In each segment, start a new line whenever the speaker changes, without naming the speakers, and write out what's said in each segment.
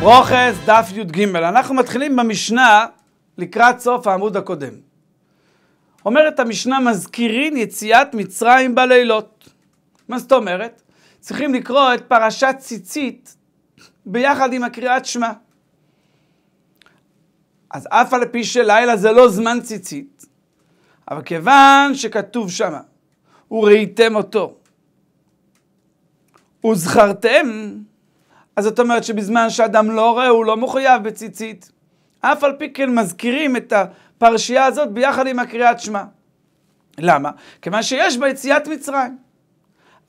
ברוכס, דף י"ג. אנחנו מתחילים במשנה לקראת סוף העמוד הקודם. אומרת המשנה, מזכירין יציאת מצרים בלילות. מה זאת אומרת? צריכים לקרוא את פרשת ציצית ביחד עם הקריאת שמע. אז אף על פי שלילה זה לא זמן ציצית, אבל כיוון שכתוב שמה, וראיתם אותו, וזכרתם אז זאת אומרת שבזמן שאדם לא רואה, הוא לא מחויב בציצית. אף על פי כן מזכירים את הפרשייה הזאת ביחד עם הקריאת שמע. למה? כיוון שיש בה יציאת מצרים.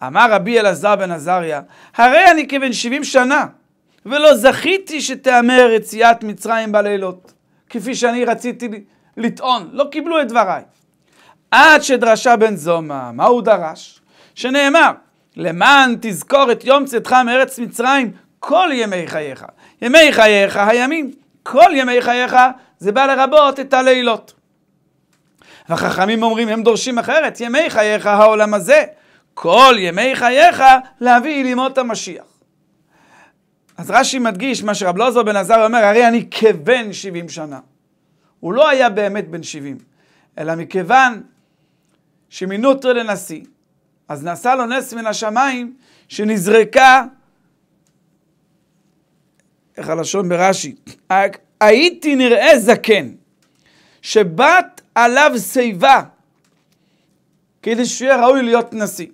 אמר רבי אלעזר בן עזריה, הרי אני כבן 70 שנה, ולא זכיתי שתיאמר יציאת מצרים בלילות, כפי שאני רציתי לטעון, לא קיבלו את דבריי. עד שדרשה בן זומא, מה הוא דרש? שנאמר, למען תזכור את יום צאתך מארץ מצרים כל ימי חייך. ימי חייך, הימים. כל ימי חייך, זה בא לרבות את הלילות. והחכמים אומרים, הם דורשים אחרת, ימי חייך העולם הזה, כל ימי חייך להביא לימות המשיח. אז רש"י מדגיש מה שרב לוזו בן עזר אומר, הרי אני כבן 70 שנה. הוא לא היה באמת בן 70, אלא מכיוון שמינו אותו לנשיא, אז נעשה לו נס מן השמיים, שנזרקה איך הלשון ברש"י? הייתי נראה זקן, שבת עליו שיבה, כדי שיהיה ראוי להיות נשיא.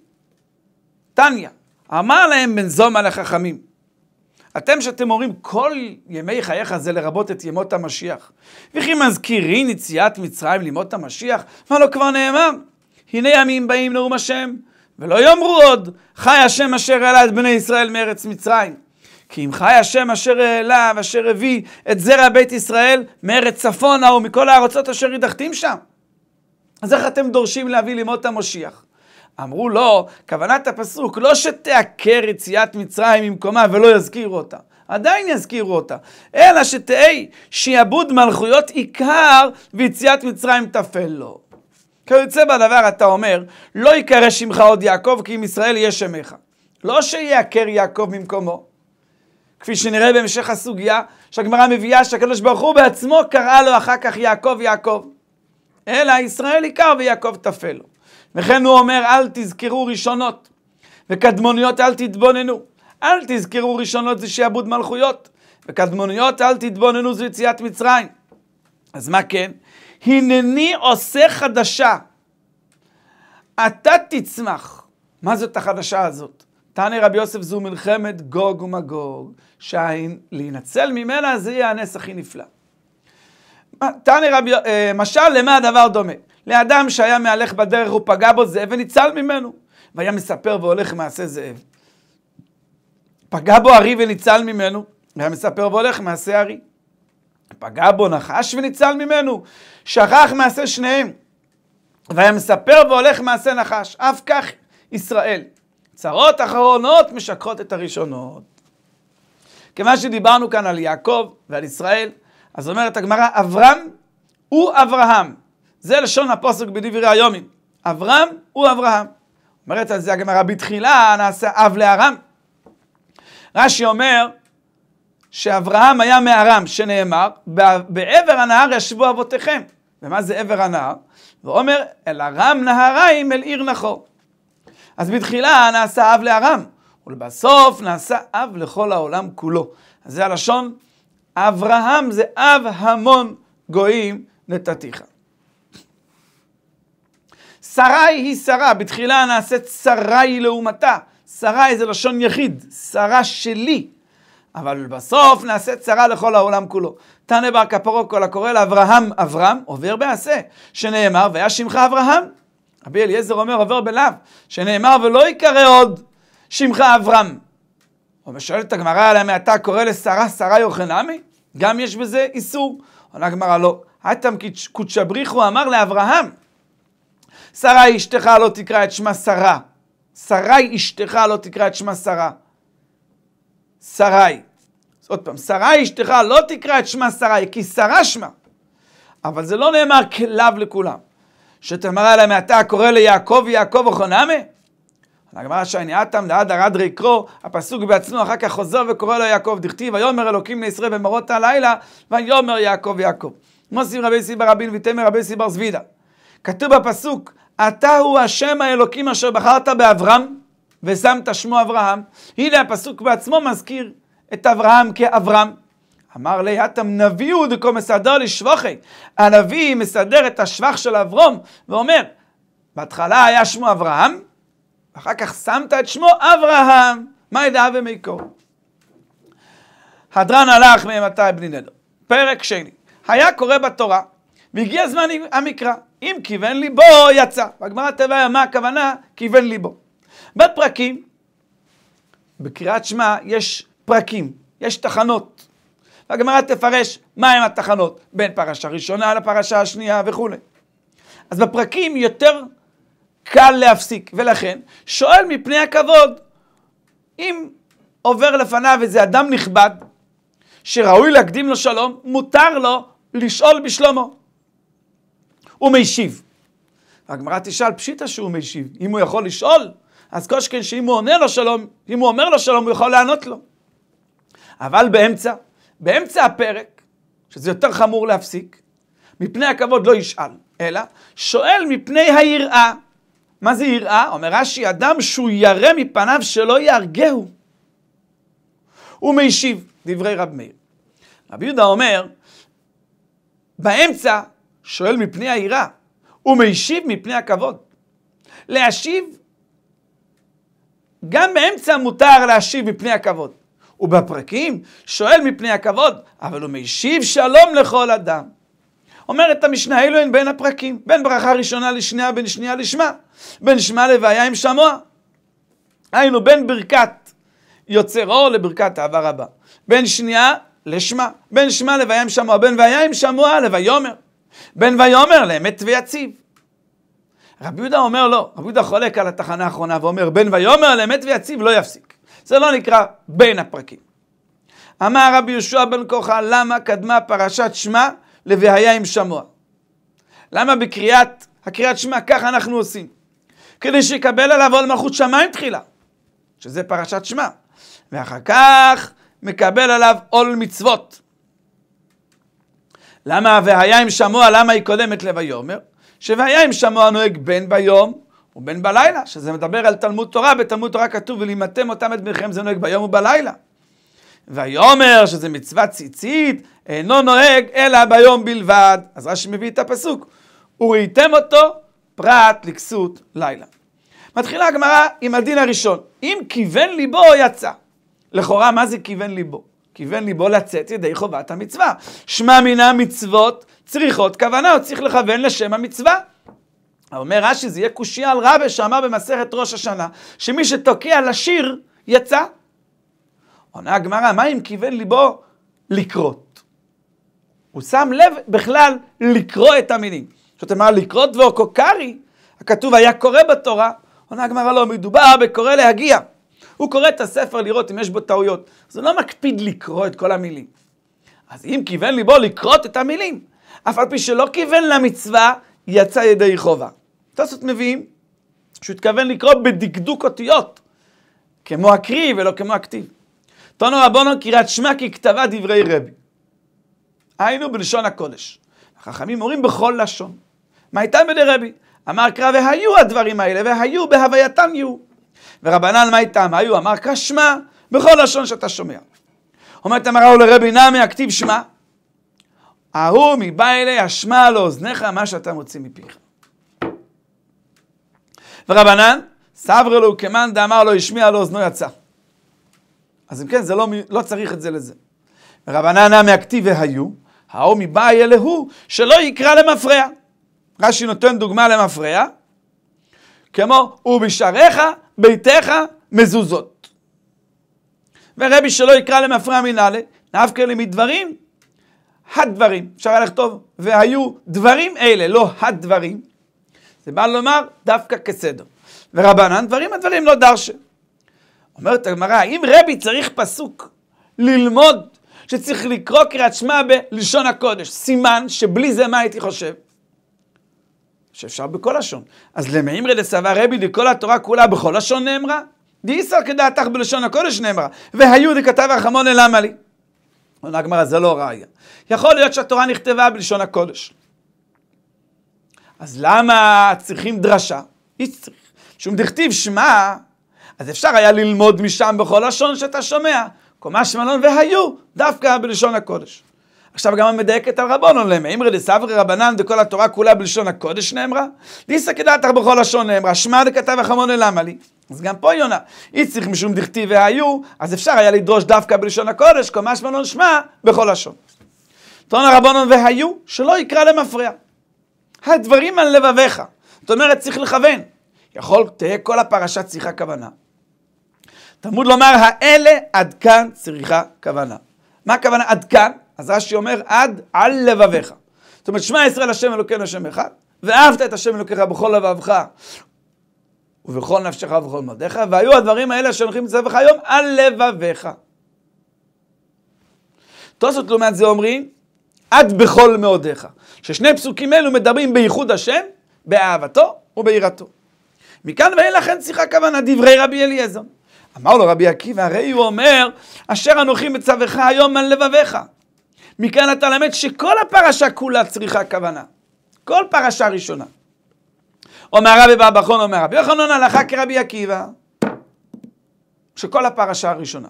תניא, אמר להם בן זומא לחכמים, אתם שאתם אומרים כל ימי חייך זה לרבות את ימות המשיח, וכי מזכירי נציאת מצרים לימות המשיח, מה לא כבר נאמר? הנה ימים באים נאום השם, ולא יאמרו עוד, חי השם אשר העלה את בני ישראל מארץ מצרים. כי אם חי השם אשר העלה ואשר הביא את זרע בית ישראל מארץ צפונה ומכל הארצות אשר ידחתים שם. אז איך אתם דורשים להביא לימות המושיח? אמרו לו, לא, כוונת הפסוק לא שתעקר יציאת מצרים ממקומה ולא יזכירו אותה. עדיין יזכירו אותה, אלא שתהי שיעבוד מלכויות עיקר ויציאת מצרים תפל לו. כיוצא בדבר אתה אומר, לא יקרא שמך עוד יעקב כי אם ישראל יהיה שמך. לא שיעקר יעקב ממקומו, כפי שנראה בהמשך הסוגיה, שהגמרא מביאה שהקדוש ברוך הוא בעצמו קרא לו אחר כך יעקב יעקב. אלא ישראל עיקר ויעקב תפל. וכן הוא אומר, אל תזכרו ראשונות, וקדמוניות אל תתבוננו. אל תזכרו ראשונות זה שיעבוד מלכויות, וקדמוניות אל תתבוננו זה יציאת מצרים. אז מה כן? הנני עושה חדשה. אתה תצמח. מה זאת החדשה הזאת? תנא רבי יוסף זו מלחמת גוג ומגוג, שלהינצל ממנה זה יהיה הנס הכי נפלא. תנא רבי, אה, משל למה הדבר דומה? לאדם שהיה מהלך בדרך ופגע בו זאב וניצל ממנו, והיה מספר והולך מעשה זאב. פגע בו ארי וניצל ממנו, והיה מספר והולך מעשה ארי. פגע בו נחש וניצל ממנו, שכח מעשה שניהם, והיה מספר והולך מעשה נחש. אף כך ישראל. צרות אחרונות משככות את הראשונות. כיוון שדיברנו כאן על יעקב ועל ישראל, אז אומרת הגמרא, אברהם הוא אברהם. זה לשון הפוסק בדברי היומים. אברהם הוא אברהם. אומרת על זה הגמרא, בתחילה נעשה אב לארם. רש"י אומר שאברהם היה מארם, שנאמר, בעבר הנהר ישבו אבותיכם. ומה זה עבר הנהר? ואומר, אל ארם נהריים אל עיר נחור. אז בתחילה נעשה אב לארם, ולבסוף נעשה אב לכל העולם כולו. אז זה הלשון, אברהם זה אב המון גויים נתתיך. שרי היא שרה, בתחילה נעשית שרי לעומתה. שרי זה לשון יחיד, שרה שלי. אבל בסוף נעשה צרה לכל העולם כולו. תנא בר כפרו כל הקורא לאברהם אברהם עובר בעשה, שנאמר, והיה שמך אברהם. רבי אליעזר אומר, עובר בלאו, שנאמר ולא יקרא עוד שמך אברהם. הוא אבל את הגמרא עליה מעתה קורא לשרה שרה יוחנמי? גם יש בזה איסור. עונה הגמרא לא. אטם קודשא בריחו אמר לאברהם, שרה היא אשתך לא תקרא את שמה שרה. שרי אשתך לא תקרא את שמה שרה. שרי. עוד פעם, שרי אשתך לא תקרא את שמה שרי, כי שרה שמה. אבל זה לא נאמר כלאו לכולם. שתאמר אליהם מעתה קורא ליעקב יעקב אוכנמי? הגמרא שאני שענייתם דעד ארד ריקרו, הפסוק בעצמו אחר כך חוזר וקורא לו יעקב, דכתיב ויאמר אלוקים לישראל במרות הלילה, ויאמר יעקב יעקב. מוסים רבי סיבר רבין ותמר רבי סיבר זבידה. כתוב בפסוק, אתה הוא השם האלוקים אשר בחרת באברהם, ושמת שמו אברהם. הנה הפסוק בעצמו מזכיר את אברהם כאברהם. אמר לי, אתם נביאו דקו מסדר לשבוכי. הנביא מסדר את השבח של אברום, ואומר, בהתחלה היה שמו אברהם, ואחר כך שמת את שמו אברהם, מה ידעה ומיקו? הדרן הלך מאמתי בני נדר. פרק שני, היה קורא בתורה, והגיע זמן המקרא, אם כיוון ליבו יצא. בגמרא תבעיה מה הכוונה כיוון ליבו. בפרקים, בקריאת שמע יש פרקים, יש תחנות. והגמרא תפרש מהם התחנות בין פרשה ראשונה לפרשה השנייה וכולי. אז בפרקים יותר קל להפסיק, ולכן שואל מפני הכבוד, אם עובר לפניו איזה אדם נכבד, שראוי להקדים לו שלום, מותר לו לשאול בשלומו. הוא משיב. הגמרא תשאל פשיטא שהוא משיב, אם הוא יכול לשאול, אז כל שכן שאם הוא עונה לו שלום, אם הוא אומר לו שלום, הוא יכול לענות לו. אבל באמצע, באמצע הפרק, שזה יותר חמור להפסיק, מפני הכבוד לא ישאל, אלא שואל מפני היראה. מה זה יראה? אומר רש"י, אדם שהוא ירא מפניו שלא יהרגהו. הוא משיב, דברי רב מאיר. רבי יהודה אומר, באמצע שואל מפני היראה, הוא משיב מפני הכבוד. להשיב, גם באמצע מותר להשיב מפני הכבוד. ובפרקים שואל מפני הכבוד, אבל הוא משיב שלום לכל אדם. אומרת המשנה, אלו הן בין הפרקים, בין ברכה ראשונה לשנייה, בין שנייה לשמה, בין שמה לבעיה עם שמוע. היינו בין ברכת יוצר אור לברכת אהבה רבה, בין שנייה לשמה, בין שמה לבעיה עם שמוע, בין והיה עם שמוע לויאמר, בין ויומר לאמת ויציב. רבי יהודה אומר לא, רבי יהודה חולק על התחנה האחרונה ואומר בין ויומר לאמת ויציב לא יפסיק. זה לא נקרא בין הפרקים. אמר רבי יהושע בן כוחה, למה קדמה פרשת שמע ל"והיה עם שמוע"? למה בקריאת, הקריאת שמע, ככה אנחנו עושים? כדי שיקבל עליו עול מלכות שמיים תחילה, שזה פרשת שמע, ואחר כך מקבל עליו עול מצוות. למה והיה עם שמוע, למה היא קודמת ל"ויאמר"? ש"והיה עם שמוע" נוהג בין ביום ובין בלילה, שזה מדבר על תלמוד תורה, בתלמוד תורה כתוב ולימדתם אותם את מלחמת זה נוהג ביום ובלילה. ויאמר שזה מצוות ציצית, אינו נוהג אלא ביום בלבד. אז רש"י מביא את הפסוק, וראיתם אותו פרט לכסות לילה. מתחילה הגמרא עם הדין הראשון, אם כיוון ליבו יצא. לכאורה, מה זה כיוון ליבו? כיוון ליבו לצאת ידי חובת המצווה. שמע מן המצוות צריכות כוונה, הוא צריך לכוון לשם המצווה. אומר רש"י, זה יהיה קושייה על רבי שאמר במסכת ראש השנה, שמי שתוקע לשיר, יצא. עונה הגמרא, מה אם כיוון ליבו לקרות? הוא שם לב בכלל לקרוא את המינים. זאת אומרת, לקרות דבור קוקרי, הכתוב היה קורא בתורה, עונה הגמרא לא, מדובר בקורא להגיע. הוא קורא את הספר לראות אם יש בו טעויות. אז הוא לא מקפיד לקרוא את כל המילים. אז אם כיוון ליבו לקרות את המילים, אף על פי שלא כיוון למצווה, יצא ידי חובה. תוספות מביאים שהוא התכוון לקרוא בדקדוק אותיות, כמו הקריא ולא כמו הכתיב. תונו רבונו קריאת שמע ככתבה דברי רבי. היינו בלשון הקודש. החכמים אומרים בכל לשון. מה הייתה רבי? אמר קרא והיו הדברים האלה, והיו בהווייתם יהיו. ורבנן מה איתם? היו אמר קרא שמע בכל לשון שאתה שומע. אומרת המראה לרבי נעמי הכתיב שמע, ההוא מבא אלי אשמע לאוזניך מה שאתה מוציא מפיך. ורבנן, סברי לו כמאן דאמר לו השמיע על אוזנו יצא. אז אם כן, זה לא, לא צריך את זה לזה. ורבנן נע מהכתיב והיו, ההוא מבא אלי הוא, שלא יקרא למפרע. רש"י נותן דוגמה למפרע, כמו ובשעריך, ביתך, מזוזות. ורבי שלא יקרא למפרע מנהלי, נפקא לי מדברים, הדברים. אפשר היה לכתוב, והיו דברים אלה, לא הדברים. זה בא לומר דווקא כסדר. ורבנן, דברים הדברים לא דרשה. אומרת הגמרא, האם רבי צריך פסוק ללמוד שצריך לקרוא קריאת שמע בלשון הקודש? סימן שבלי זה מה הייתי חושב? שאפשר בכל לשון. אז למאמרי דסבה רבי לכל התורה כולה בכל לשון נאמרה? דאיסר כדעתך בלשון הקודש נאמרה, והיו דכתב החמון אלמה לי. עונה הגמרא, זה לא ראייה. יכול להיות שהתורה נכתבה בלשון הקודש. אז למה צריכים דרשה? איש צריך. שום דכתיב שמע, אז אפשר היה ללמוד משם בכל לשון שאתה שומע. קומה שמלון והיו, דווקא בלשון הקודש. עכשיו גם המדייקת על רבון למה, אמרי לסברי רבנן וכל התורה כולה בלשון הקודש נאמרה, דיסא כדעתך בכל לשון נאמרה, שמע דכתב החמון למה לי. אז גם פה יונה, אי צריך משום דכתיב והיו, אז אפשר היה לדרוש דווקא בלשון הקודש, כל משמע לא נשמע בכל לשון. טעון הרבונון והיו, שלא יקרא למפרע. הדברים על לבביך. זאת אומרת, צריך לכוון. יכול, תהיה כל הפרשה צריכה כוונה. תלמוד לומר, האלה עד כאן צריכה כוונה. מה הכוונה עד כאן? אז רש"י אומר, עד על לבביך. זאת אומרת, שמע ישראל השם אלוקינו השם אחד, ואהבת את השם אלוקיך בכל לבבך ובכל נפשך ובכל מודיך, והיו הדברים האלה אשר הולכים לצווך היום על לבביך. תוספות לעומת זה אומרים, עד בכל מאודיך. ששני פסוקים אלו מדברים בייחוד השם, באהבתו וביראתו. מכאן ואין לכן צריכה כוונה דברי רבי אליעזר. אמר לו רבי עקיבא, הרי הוא אומר, אשר אנוכי מצווך היום על לבביך. מכאן אתה למד שכל הפרשה כולה צריכה כוונה. כל פרשה ראשונה. אומר רבי בבא חון, אומר רבי יוחנן הלכה כרבי עקיבא, שכל הפרשה הראשונה.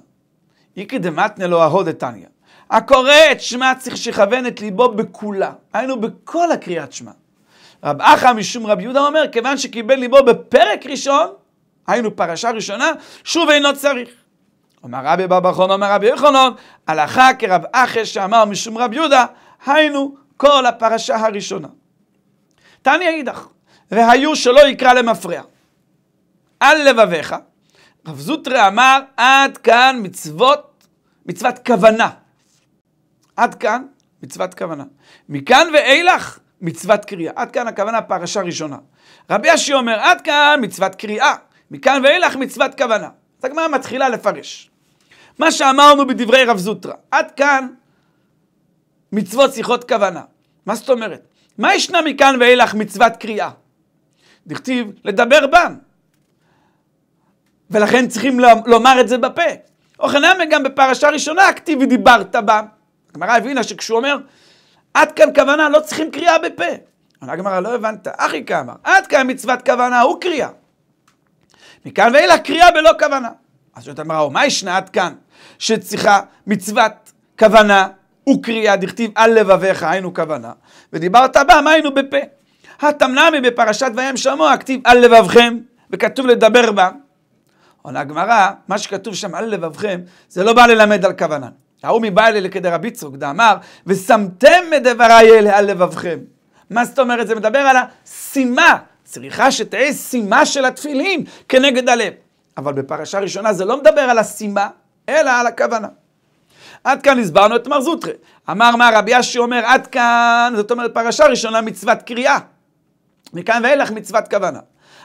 איקי דמתנה לא אהוד את תניא. הקורא את שמע צריך שיכוון את ליבו בכולה. היינו בכל הקריאת שמע. רב אחא משום רבי יהודה אומר, כיוון שקיבל ליבו בפרק ראשון, היינו פרשה ראשונה, שוב אינו צריך. אומר רבי בבא חונון, אומר רבי יוחנון, הלכה כרב אחש שאמר משום רב יהודה, היינו כל הפרשה הראשונה. תעני אידך, והיו שלא יקרא למפרע. על לבביך, רב זוטרא אמר, עד כאן מצוות, מצוות כוונה. עד כאן מצוות כוונה. מכאן ואילך מצוות קריאה. עד כאן הכוונה פרשה ראשונה. רבי אשי אומר, עד כאן מצוות קריאה. מכאן ואילך מצוות כוונה. אז הגמרא מתחילה לפרש. מה שאמרנו בדברי רב זוטרא. עד כאן מצוות שיחות כוונה. מה זאת אומרת? מה ישנה מכאן ואילך מצוות קריאה? דכתיב לדבר בם. ולכן צריכים לומר את זה בפה. אוכנמי גם בפרשה ראשונה הכתיב דיברת בם. הגמרא הבינה שכשהוא אומר עד כאן כוונה לא צריכים קריאה בפה. עונה הגמרא לא הבנת, אחי כמה, עד כאן מצוות כוונה הוא קריאה. מכאן ואילך קריאה בלא כוונה. אז שואלת המראה, מה ישנה עד כאן? שצריכה מצוות כוונה וקריאה דכתיב על לבביך, היינו כוונה, ודיברת בה, מה היינו בפה. התמנמי בפרשת וים שמוע, כתיב על לבבכם, וכתוב לדבר בה. עונה הגמרא, מה שכתוב שם על לבבכם, זה לא בא ללמד על כוונה. ההוא מבא אלי לכדי רבי צרוק דאמר, ושמתם מדבריי אלה על לבבכם. מה זאת אומרת? זה מדבר על השימה, צריכה שתהיה שימה של התפילין כנגד הלב. אבל בפרשה ראשונה זה לא מדבר על הסימה, אלא על הכוונה. עד כאן הסברנו את מר זוטרי. אמר מה רבי אשי אומר, עד כאן, זאת אומרת פרשה ראשונה מצוות קריאה. מכאן ואילך מצוות כוונה.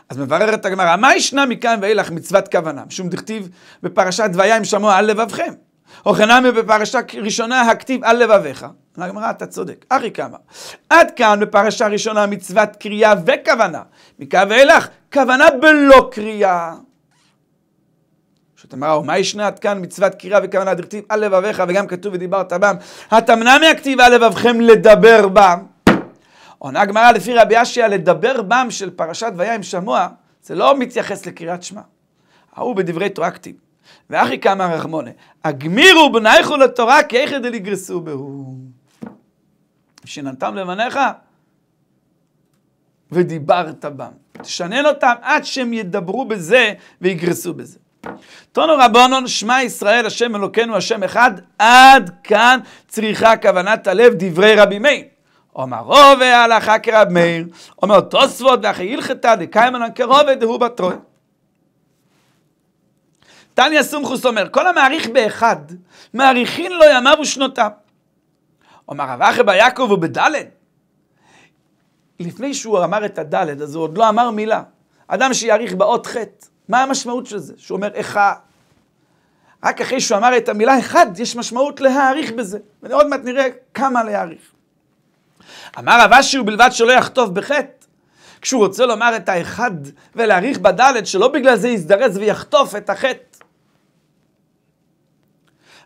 אז מבררת הגמרא, מה ישנה מכאן ואילך מצוות כוונה? משום דכתיב בפרשת ויה אם שמוע על לבבכם. או חנמי בפרשה ראשונה הכתיב על לבביך. הגמרא, אתה צודק. אחי כמה. עד כאן בפרשה ראשונה מצוות קריאה וכוונה. מכאן ואילך, כוונה בלא קריאה. אומרת המראה, ומה ישנה עד כאן מצוות קריאה וכוונה דרכתיב על לבביך, וגם כתוב ודיברת בם, התמנע מהכתיבה לבבכם לדבר בם. עונה הגמרא לפי רבי אשיה, לדבר בם של פרשת ויה עם שמוע, זה לא מתייחס לקריאת שמע. ההוא בדברי תורה כתיב. ואחי כמה רחמונה, הגמירו בנייכו לתורה כי איכא דליגרסו בהו. שיננתם לבניך ודיברת בם. תשנן אותם עד שהם ידברו בזה ויגרסו בזה. תונו רבונון, שמע ישראל, השם אלוקינו, השם אחד, עד כאן צריכה כוונת הלב דברי רבי מאיר. אומר רובה הלכה כרב מאיר, אומר תוספות ואחי הלכתא דקיימן כרובה דהו בתרוי. טניה סומכוס אומר, כל המעריך באחד, מעריכין לו ימיו ושנותיו. אומר רב אחי ביעקב הוא בדלת. לפני שהוא אמר את הדלת, אז הוא עוד לא אמר מילה. אדם שיעריך באות חטא. מה המשמעות של זה? שהוא אומר איכה. רק אחרי שהוא אמר את המילה אחד, יש משמעות להעריך בזה. ועוד מעט נראה כמה להעריך. אמר רב אשי ובלבד שלא יכתוב בחטא. כשהוא רוצה לומר את האחד ולהעריך בדלת, שלא בגלל זה יזדרז ויחטוף את החטא.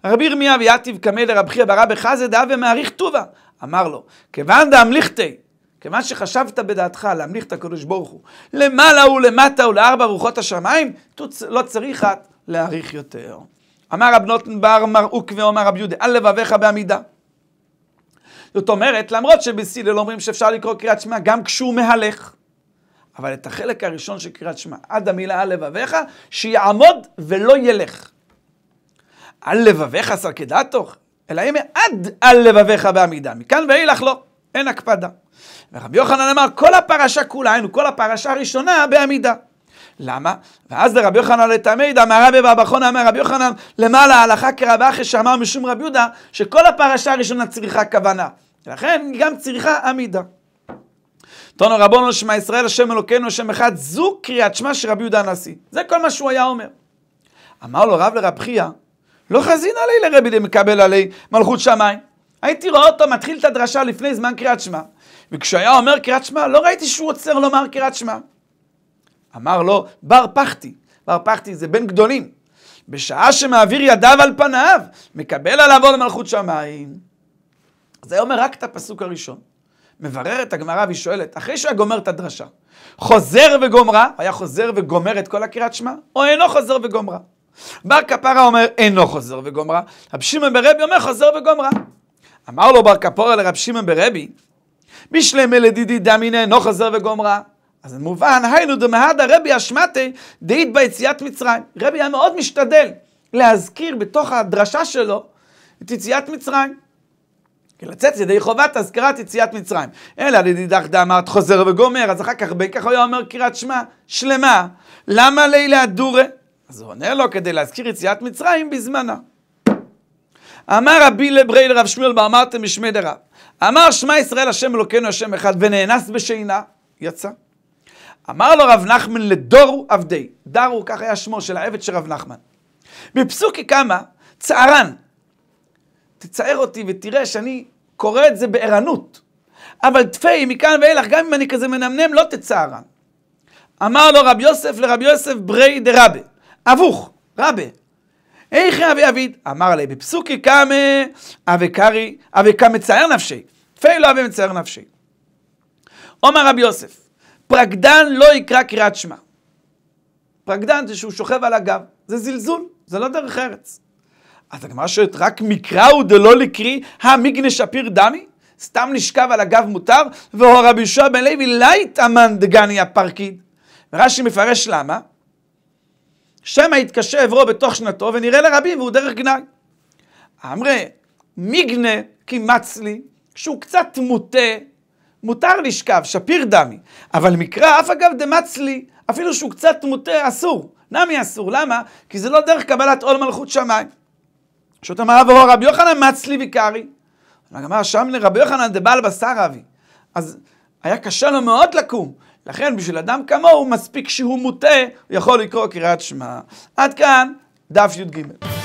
רבי ירמיה ויתיב קמא לרבחי אברה ברבי חזה מעריך טובה. אמר לו, כיוון דאמליכתי, כמה שחשבת בדעתך להמליך את הקדוש ברוך הוא למעלה ולמטה ולארבע רוחות השמיים, תוצ... לא צריך את להעריך יותר. אמר רב נוטנבר מר עוקווה, אמר רב יהודה, על לבביך בעמידה. זאת אומרת, למרות שבסילל לא אומרים שאפשר לקרוא קריאת שמע גם כשהוא מהלך, אבל את החלק הראשון של קריאת שמע, עד המילה על לבביך, שיעמוד ולא ילך. על לבביך סרקדתוך, אלא ימי עד על לבביך בעמידה. מכאן ואילך לא, אין הקפדה. ורבי יוחנן אמר, כל הפרשה כולה, היינו כל הפרשה הראשונה בעמידה. למה? ואז לרבי יוחנן לתמיד, אמר רבי בבא חונה, אמר רבי יוחנן, למעלה ההלכה כרבי אחי שאמר משום רבי יהודה, שכל הפרשה הראשונה צריכה כוונה. ולכן גם צריכה עמידה. תונו רבונו שמע ישראל, השם אלוקינו, השם אחד, זו קריאת שמע של רבי יהודה הנשיא. זה כל מה שהוא היה אומר. אמר לו רב לרב חייא, לא חזין עלי לרבי דמקבל עלי מלכות שמיים. הייתי רואה אותו מתחיל את הדרשה לפני זמן קריאת שמע. וכשהיה אומר קריאת שמע, לא ראיתי שהוא עוצר לומר קריאת שמע. אמר לו, בר פחתי. בר פחתי זה בן גדולים. בשעה שמעביר ידיו על פניו, מקבל עליו עוד מלכות שמיים. זה אומר רק את הפסוק הראשון. מבררת הגמרא והיא שואלת, אחרי שהיה גומר את הדרשה, חוזר וגומרה, היה חוזר וגומר את כל הקריאת שמע, או אינו חוזר וגומרה? בר כפרה אומר, אינו חוזר וגומרה. רב שמעון ברבי אומר, חוזר וגומרה. אמר לו בר כפורה לרב שמעון ברבי, משלמה לדידי דמיניה, אינו חזר וגומרה. אז מובן, היינו דמהדה רבי אשמטי דאית ביציאת מצרים. רבי היה מאוד משתדל להזכיר בתוך הדרשה שלו את יציאת מצרים. כי לצאת ידי חובת אזכרת יציאת מצרים. אלא לדידך דאמרת חוזר וגומר, אז אחר כך בכך כך היה אומר קריאת שמע שלמה. למה לילה הדורה? אז הוא עונה לו כדי להזכיר יציאת מצרים בזמנה. אמר רבי לברי לרב שמואל ואמרתם משמי דרב. אמר שמע ישראל השם אלוקינו השם אחד, ונאנס בשינה, יצא. אמר לו רב נחמן לדור עבדי, דרו, כך היה שמו של העבד של רב נחמן. בפסוקי קמא, צערן, תצער אותי ותראה שאני קורא את זה בערנות, אבל תפי מכאן ואילך, גם אם אני כזה מנמנם, לא תצערן. אמר לו רב יוסף לרב יוסף ברי דרבה, אבוך, רבה, איך אבי אביד, אמר לי בפסוקי קמא אבי קרי, אבי כמצער נפשי, פי לא אבי מצער נפשי. אומר רבי יוסף, פרקדן לא יקרא קריאת שמע. פרקדן זה שהוא שוכב על הגב, זה זלזול, זה לא דרך ארץ. אז הגמרא שואלת, רק מקרא הוא דלא לקרי, המיגנה שפיר דמי? סתם לשכב על הגב מותר, והוא רבי יהושע בן לוי, לייט לא אמן דגני הפרקיד. רש"י מפרש למה? שמא יתקשה עברו בתוך שנתו ונראה לרבים והוא דרך גנאי. אמרי, מיגנה קימץ לי, שהוא קצת מוטה, מותר לשכב, שפיר דמי, אבל מקרא, אף אגב דמץ לי, אפילו שהוא קצת מוטה, אסור. נמי אסור, למה? כי זה לא דרך קבלת עול מלכות שמיים. שאותו אמר אבו רבי יוחנן מץ לי ויקרי. אמר שם לרבי יוחנן דבעל בשר אבי. אז היה קשה לו מאוד לקום. לכן בשביל אדם כמוהו מספיק שהוא מוטה, הוא יכול לקרוא קריאת שמע. עד כאן דף י"ג.